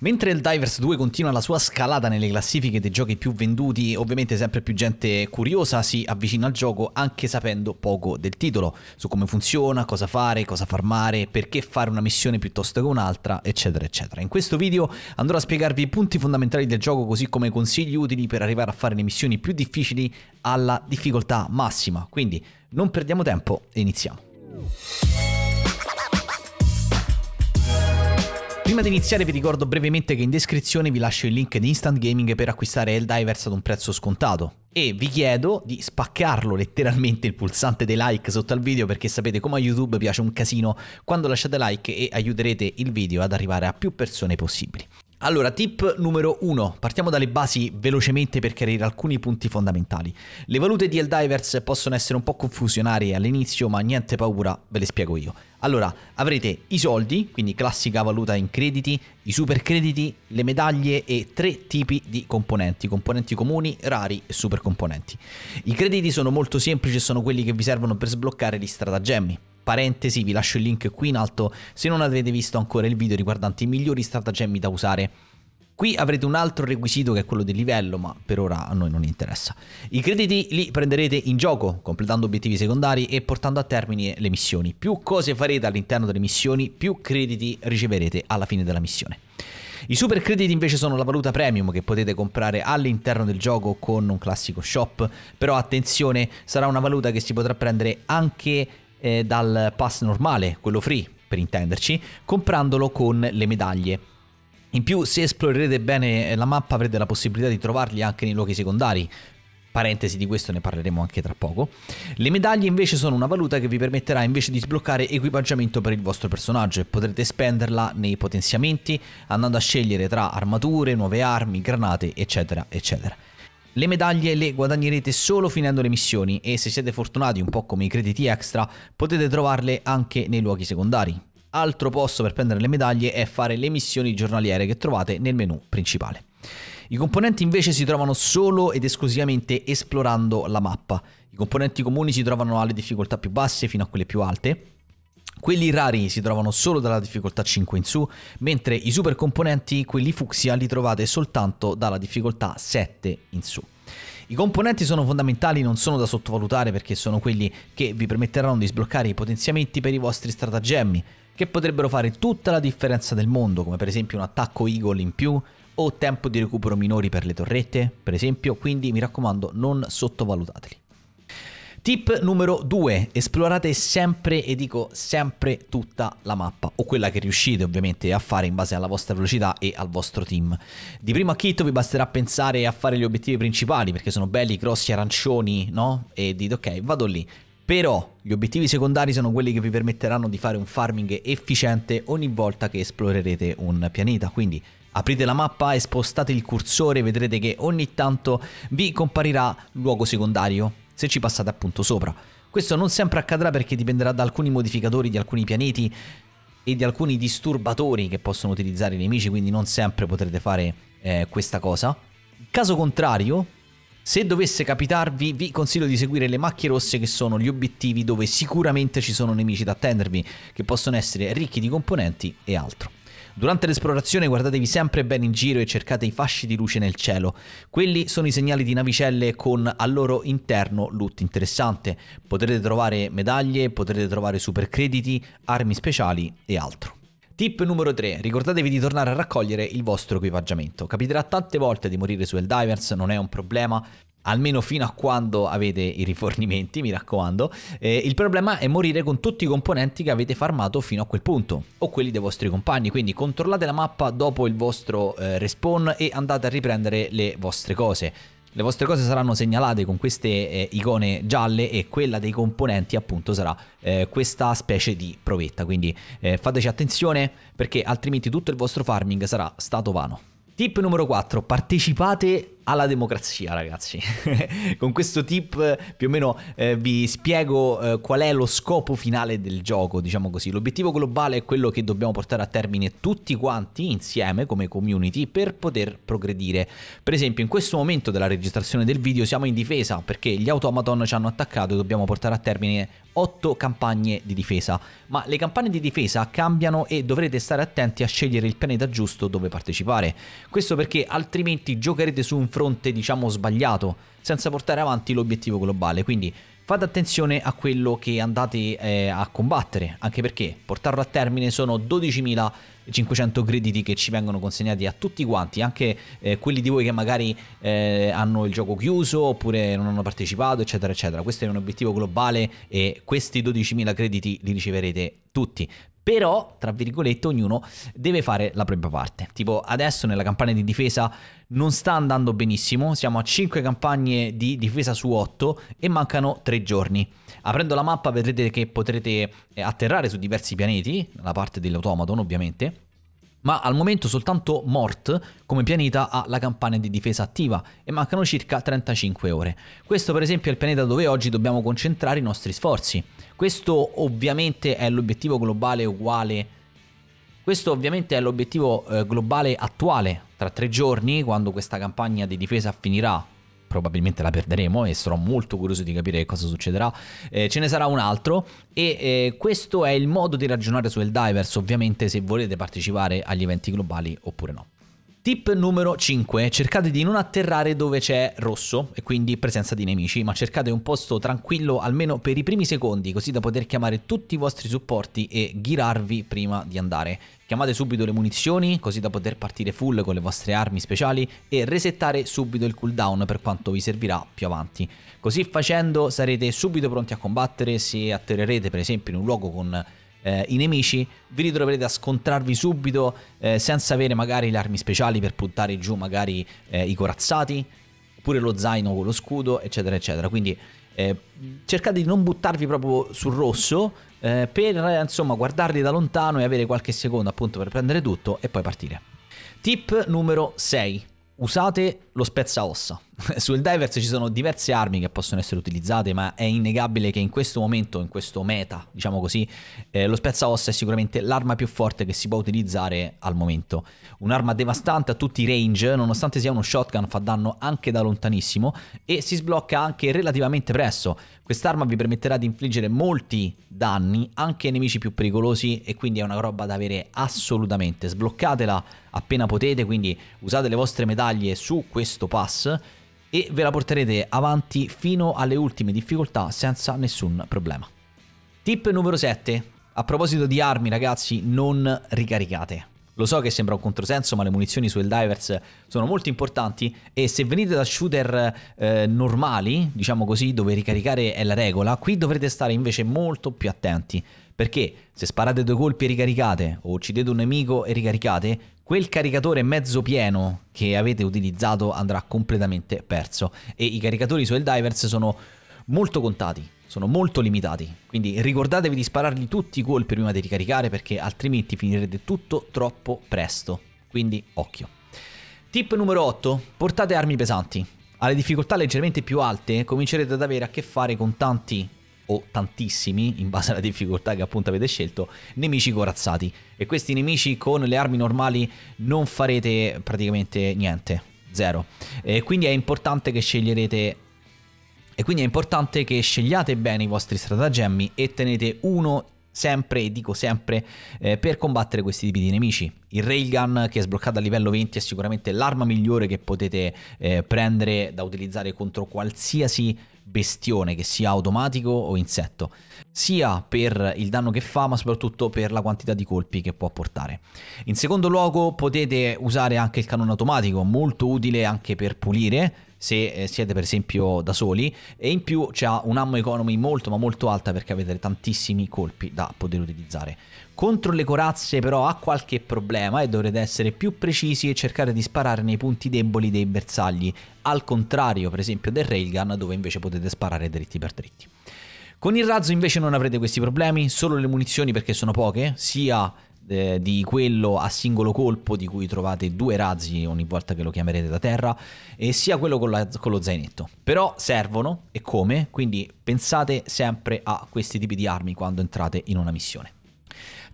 Mentre il Divers 2 continua la sua scalata nelle classifiche dei giochi più venduti, ovviamente sempre più gente curiosa si avvicina al gioco anche sapendo poco del titolo, su come funziona, cosa fare, cosa farmare, perché fare una missione piuttosto che un'altra, eccetera eccetera. In questo video andrò a spiegarvi i punti fondamentali del gioco così come consigli utili per arrivare a fare le missioni più difficili alla difficoltà massima. Quindi non perdiamo tempo e iniziamo. Prima di iniziare vi ricordo brevemente che in descrizione vi lascio il link di Instant Gaming per acquistare Helldivers ad un prezzo scontato. E vi chiedo di spaccarlo letteralmente il pulsante dei like sotto al video perché sapete come a YouTube piace un casino quando lasciate like e aiuterete il video ad arrivare a più persone possibili. Allora, tip numero 1. Partiamo dalle basi velocemente per chiarire alcuni punti fondamentali. Le valute di Divers possono essere un po' confusionarie all'inizio, ma niente paura, ve le spiego io. Allora, avrete i soldi, quindi classica valuta in crediti, i super crediti, le medaglie e tre tipi di componenti, componenti comuni, rari e super componenti. I crediti sono molto semplici e sono quelli che vi servono per sbloccare gli stratagemmi parentesi, vi lascio il link qui in alto se non avrete visto ancora il video riguardante i migliori stratagemmi da usare Qui avrete un altro requisito che è quello del livello, ma per ora a noi non interessa. I crediti li prenderete in gioco, completando obiettivi secondari e portando a termine le missioni. Più cose farete all'interno delle missioni, più crediti riceverete alla fine della missione. I super crediti invece sono la valuta premium che potete comprare all'interno del gioco con un classico shop, però attenzione, sarà una valuta che si potrà prendere anche eh, dal pass normale, quello free per intenderci, comprandolo con le medaglie. In più, se esplorerete bene eh, la mappa, avrete la possibilità di trovarli anche nei luoghi secondari. Parentesi di questo ne parleremo anche tra poco. Le medaglie invece sono una valuta che vi permetterà invece di sbloccare equipaggiamento per il vostro personaggio e potrete spenderla nei potenziamenti andando a scegliere tra armature, nuove armi, granate, eccetera, eccetera. Le medaglie le guadagnerete solo finendo le missioni e se siete fortunati un po' come i crediti extra potete trovarle anche nei luoghi secondari. Altro posto per prendere le medaglie è fare le missioni giornaliere che trovate nel menu principale. I componenti invece si trovano solo ed esclusivamente esplorando la mappa. I componenti comuni si trovano alle difficoltà più basse fino a quelle più alte quelli rari si trovano solo dalla difficoltà 5 in su, mentre i super componenti, quelli fucsia, li trovate soltanto dalla difficoltà 7 in su. I componenti sono fondamentali, non sono da sottovalutare perché sono quelli che vi permetteranno di sbloccare i potenziamenti per i vostri stratagemmi, che potrebbero fare tutta la differenza del mondo, come per esempio un attacco Eagle in più o tempo di recupero minori per le torrette, per esempio, quindi mi raccomando non sottovalutateli. Tip numero 2, esplorate sempre e dico sempre tutta la mappa o quella che riuscite ovviamente a fare in base alla vostra velocità e al vostro team. Di primo acchito vi basterà pensare a fare gli obiettivi principali perché sono belli, grossi, arancioni, no? E dite ok, vado lì. Però gli obiettivi secondari sono quelli che vi permetteranno di fare un farming efficiente ogni volta che esplorerete un pianeta, quindi Aprite la mappa e spostate il cursore, vedrete che ogni tanto vi comparirà luogo secondario, se ci passate appunto sopra. Questo non sempre accadrà perché dipenderà da alcuni modificatori di alcuni pianeti e di alcuni disturbatori che possono utilizzare i nemici, quindi non sempre potrete fare eh, questa cosa. caso contrario, se dovesse capitarvi, vi consiglio di seguire le macchie rosse che sono gli obiettivi dove sicuramente ci sono nemici da attendervi, che possono essere ricchi di componenti e altro. Durante l'esplorazione guardatevi sempre bene in giro e cercate i fasci di luce nel cielo. Quelli sono i segnali di navicelle con al loro interno loot interessante. Potrete trovare medaglie, potrete trovare super crediti, armi speciali e altro. Tip numero 3. Ricordatevi di tornare a raccogliere il vostro equipaggiamento. Capiterà tante volte di morire su Eldivers, non è un problema, almeno fino a quando avete i rifornimenti, mi raccomando. Eh, il problema è morire con tutti i componenti che avete farmato fino a quel punto, o quelli dei vostri compagni, quindi controllate la mappa dopo il vostro eh, respawn e andate a riprendere le vostre cose. Le vostre cose saranno segnalate con queste eh, icone gialle e quella dei componenti appunto sarà eh, questa specie di provetta, quindi eh, fateci attenzione perché altrimenti tutto il vostro farming sarà stato vano. Tip numero 4, partecipate alla democrazia, ragazzi. Con questo tip eh, più o meno eh, vi spiego eh, qual è lo scopo finale del gioco, diciamo così. L'obiettivo globale è quello che dobbiamo portare a termine tutti quanti insieme come community per poter progredire. Per esempio, in questo momento della registrazione del video siamo in difesa perché gli automaton ci hanno attaccato e dobbiamo portare a termine 8 campagne di difesa, ma le campagne di difesa cambiano e dovrete stare attenti a scegliere il pianeta giusto dove partecipare. Questo perché altrimenti giocherete su un fronte fronte diciamo sbagliato senza portare avanti l'obiettivo globale quindi fate attenzione a quello che andate eh, a combattere anche perché portarlo a termine sono 12.500 crediti che ci vengono consegnati a tutti quanti anche eh, quelli di voi che magari eh, hanno il gioco chiuso oppure non hanno partecipato eccetera eccetera questo è un obiettivo globale e questi 12.000 crediti li riceverete tutti però, tra virgolette, ognuno deve fare la propria parte. Tipo, adesso nella campagna di difesa non sta andando benissimo, siamo a 5 campagne di difesa su 8 e mancano 3 giorni. Aprendo la mappa vedrete che potrete eh, atterrare su diversi pianeti, la parte dell'automaton ovviamente, ma al momento soltanto Mort come pianeta ha la campagna di difesa attiva e mancano circa 35 ore. Questo per esempio è il pianeta dove oggi dobbiamo concentrare i nostri sforzi. Questo ovviamente è l'obiettivo globale uguale questo ovviamente è l'obiettivo eh, globale attuale. Tra tre giorni, quando questa campagna di difesa finirà, probabilmente la perderemo e sarò molto curioso di capire cosa succederà. Eh, ce ne sarà un altro e eh, questo è il modo di ragionare su Helldivers, ovviamente se volete partecipare agli eventi globali oppure no. Tip numero 5. Cercate di non atterrare dove c'è rosso e quindi presenza di nemici, ma cercate un posto tranquillo almeno per i primi secondi, così da poter chiamare tutti i vostri supporti e girarvi prima di andare. Chiamate subito le munizioni, così da poter partire full con le vostre armi speciali e resettare subito il cooldown per quanto vi servirà più avanti. Così facendo sarete subito pronti a combattere se atterrerete per esempio in un luogo con eh, i nemici, vi ritroverete a scontrarvi subito eh, senza avere magari le armi speciali per puntare giù magari eh, i corazzati, oppure lo zaino con lo scudo, eccetera, eccetera. Quindi eh, cercate di non buttarvi proprio sul rosso eh, per insomma guardarli da lontano e avere qualche secondo appunto per prendere tutto e poi partire. Tip numero 6. Usate lo spezza ossa. Sul Divers ci sono diverse armi che possono essere utilizzate, ma è innegabile che in questo momento, in questo meta, diciamo così, eh, lo spezza ossa è sicuramente l'arma più forte che si può utilizzare al momento. Un'arma devastante a tutti i range, nonostante sia uno shotgun, fa danno anche da lontanissimo e si sblocca anche relativamente presto. Quest'arma vi permetterà di infliggere molti danni anche ai nemici più pericolosi e quindi è una roba da avere assolutamente. Sbloccatela appena potete, quindi usate le vostre medaglie su questo pass e ve la porterete avanti fino alle ultime difficoltà senza nessun problema. Tip numero 7. A proposito di armi ragazzi, non ricaricate. Lo so che sembra un controsenso, ma le munizioni su Divers sono molto importanti e se venite da shooter eh, normali, diciamo così, dove ricaricare è la regola, qui dovrete stare invece molto più attenti perché se sparate due colpi e ricaricate, o uccidete un nemico e ricaricate, quel caricatore mezzo pieno che avete utilizzato andrà completamente perso. E i caricatori su Divers sono molto contati, sono molto limitati. Quindi ricordatevi di sparargli tutti i colpi prima di ricaricare, perché altrimenti finirete tutto troppo presto. Quindi occhio. Tip numero 8. Portate armi pesanti. Alle difficoltà leggermente più alte comincerete ad avere a che fare con tanti o tantissimi, in base alla difficoltà che appunto avete scelto, nemici corazzati. E questi nemici con le armi normali non farete praticamente niente, zero. E quindi è importante che sceglierete e quindi è importante che scegliate bene i vostri stratagemmi e tenete uno sempre, e dico sempre, eh, per combattere questi tipi di nemici. Il Railgun che è sbloccato a livello 20 è sicuramente l'arma migliore che potete eh, prendere da utilizzare contro qualsiasi bestione, che sia automatico o insetto, sia per il danno che fa, ma soprattutto per la quantità di colpi che può portare. In secondo luogo potete usare anche il cannone automatico, molto utile anche per pulire, se eh, siete per esempio da soli e in più c'ha un ammo economy molto ma molto alta perché avete tantissimi colpi da poter utilizzare. Contro le corazze però ha qualche problema e dovrete essere più precisi e cercare di sparare nei punti deboli dei bersagli, al contrario per esempio del railgun dove invece potete sparare dritti per dritti. Con il razzo invece non avrete questi problemi, solo le munizioni perché sono poche, sia di quello a singolo colpo di cui trovate due razzi ogni volta che lo chiamerete da terra e sia quello con, la, con lo zainetto. Però servono e come, quindi pensate sempre a questi tipi di armi quando entrate in una missione.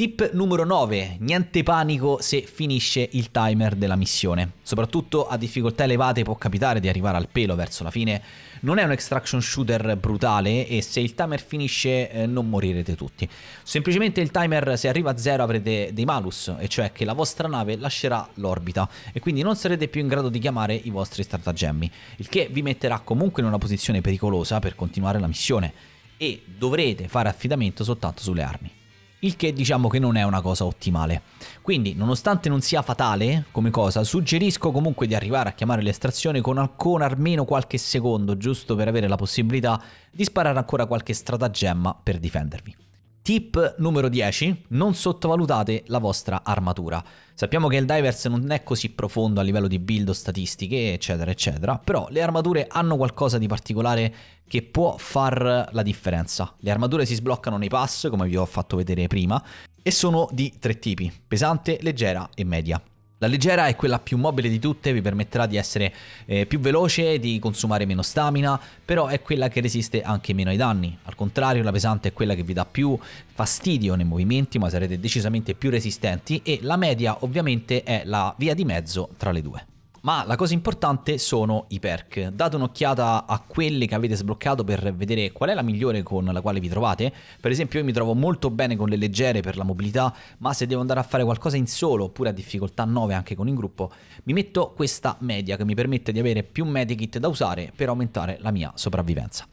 Tip numero 9. Niente panico se finisce il timer della missione. Soprattutto a difficoltà elevate può capitare di arrivare al pelo verso la fine. Non è un extraction shooter brutale e se il timer finisce eh, non morirete tutti. Semplicemente il timer se arriva a zero avrete dei malus, e cioè che la vostra nave lascerà l'orbita e quindi non sarete più in grado di chiamare i vostri stratagemmi, il che vi metterà comunque in una posizione pericolosa per continuare la missione e dovrete fare affidamento soltanto sulle armi il che diciamo che non è una cosa ottimale. Quindi, nonostante non sia fatale come cosa, suggerisco comunque di arrivare a chiamare l'estrazione con, al- con almeno qualche secondo, giusto per avere la possibilità di sparare ancora qualche stratagemma per difendervi. Tip numero 10, non sottovalutate la vostra armatura. Sappiamo che il Divers non è così profondo a livello di build statistiche, eccetera, eccetera, però le armature hanno qualcosa di particolare che può far la differenza. Le armature si sbloccano nei pass, come vi ho fatto vedere prima, e sono di tre tipi, pesante, leggera e media. La leggera è quella più mobile di tutte, vi permetterà di essere eh, più veloce, di consumare meno stamina, però è quella che resiste anche meno ai danni. Al contrario, la pesante è quella che vi dà più fastidio nei movimenti, ma sarete decisamente più resistenti e la media ovviamente è la via di mezzo tra le due. Ma la cosa importante sono i perk. Date un'occhiata a quelle che avete sbloccato per vedere qual è la migliore con la quale vi trovate. Per esempio io mi trovo molto bene con le leggere per la mobilità, ma se devo andare a fare qualcosa in solo oppure a difficoltà 9 anche con in gruppo, mi metto questa media che mi permette di avere più medikit da usare per aumentare la mia sopravvivenza.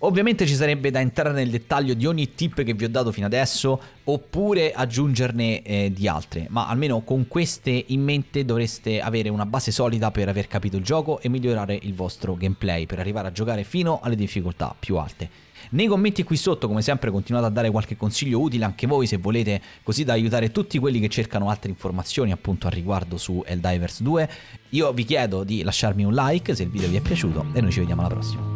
Ovviamente ci sarebbe da entrare nel dettaglio di ogni tip che vi ho dato fino adesso oppure aggiungerne eh, di altre, ma almeno con queste in mente dovreste avere una base solida per aver capito il gioco e migliorare il vostro gameplay per arrivare a giocare fino alle difficoltà più alte. Nei commenti qui sotto, come sempre, continuate a dare qualche consiglio utile anche voi se volete, così da aiutare tutti quelli che cercano altre informazioni appunto al riguardo su Eldivers 2. Io vi chiedo di lasciarmi un like se il video vi è piaciuto e noi ci vediamo alla prossima.